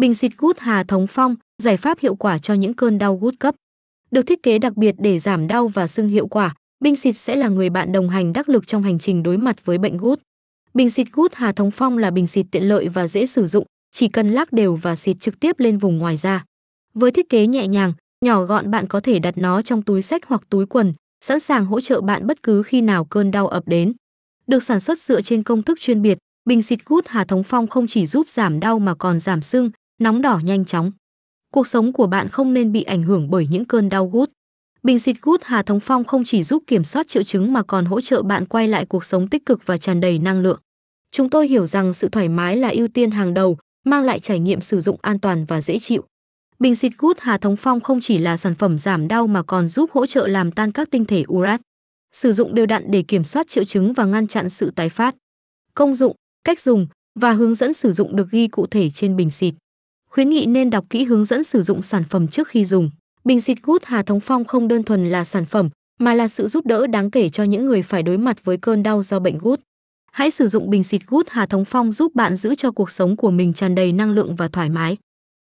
Bình xịt gút Hà Thống Phong, giải pháp hiệu quả cho những cơn đau gút cấp. Được thiết kế đặc biệt để giảm đau và sưng hiệu quả, bình xịt sẽ là người bạn đồng hành đắc lực trong hành trình đối mặt với bệnh gút. Bình xịt gút Hà Thống Phong là bình xịt tiện lợi và dễ sử dụng, chỉ cần lắc đều và xịt trực tiếp lên vùng ngoài da. Với thiết kế nhẹ nhàng, nhỏ gọn bạn có thể đặt nó trong túi sách hoặc túi quần, sẵn sàng hỗ trợ bạn bất cứ khi nào cơn đau ập đến. Được sản xuất dựa trên công thức chuyên biệt, bình xịt gút Hà Thống Phong không chỉ giúp giảm đau mà còn giảm sưng, nóng đỏ nhanh chóng. Cuộc sống của bạn không nên bị ảnh hưởng bởi những cơn đau gút. Bình xịt gút Hà Thống Phong không chỉ giúp kiểm soát triệu chứng mà còn hỗ trợ bạn quay lại cuộc sống tích cực và tràn đầy năng lượng. Chúng tôi hiểu rằng sự thoải mái là ưu tiên hàng đầu, mang lại trải nghiệm sử dụng an toàn và dễ chịu. Bình xịt gút Hà Thống Phong không chỉ là sản phẩm giảm đau mà còn giúp hỗ trợ làm tan các tinh thể urat. Sử dụng đều đặn để kiểm soát triệu chứng và ngăn chặn sự tái phát. Công dụng, cách dùng và hướng dẫn sử dụng được ghi cụ thể trên bình xịt khuyến nghị nên đọc kỹ hướng dẫn sử dụng sản phẩm trước khi dùng. Bình xịt gút Hà Thống Phong không đơn thuần là sản phẩm, mà là sự giúp đỡ đáng kể cho những người phải đối mặt với cơn đau do bệnh gút. Hãy sử dụng bình xịt gút Hà Thống Phong giúp bạn giữ cho cuộc sống của mình tràn đầy năng lượng và thoải mái.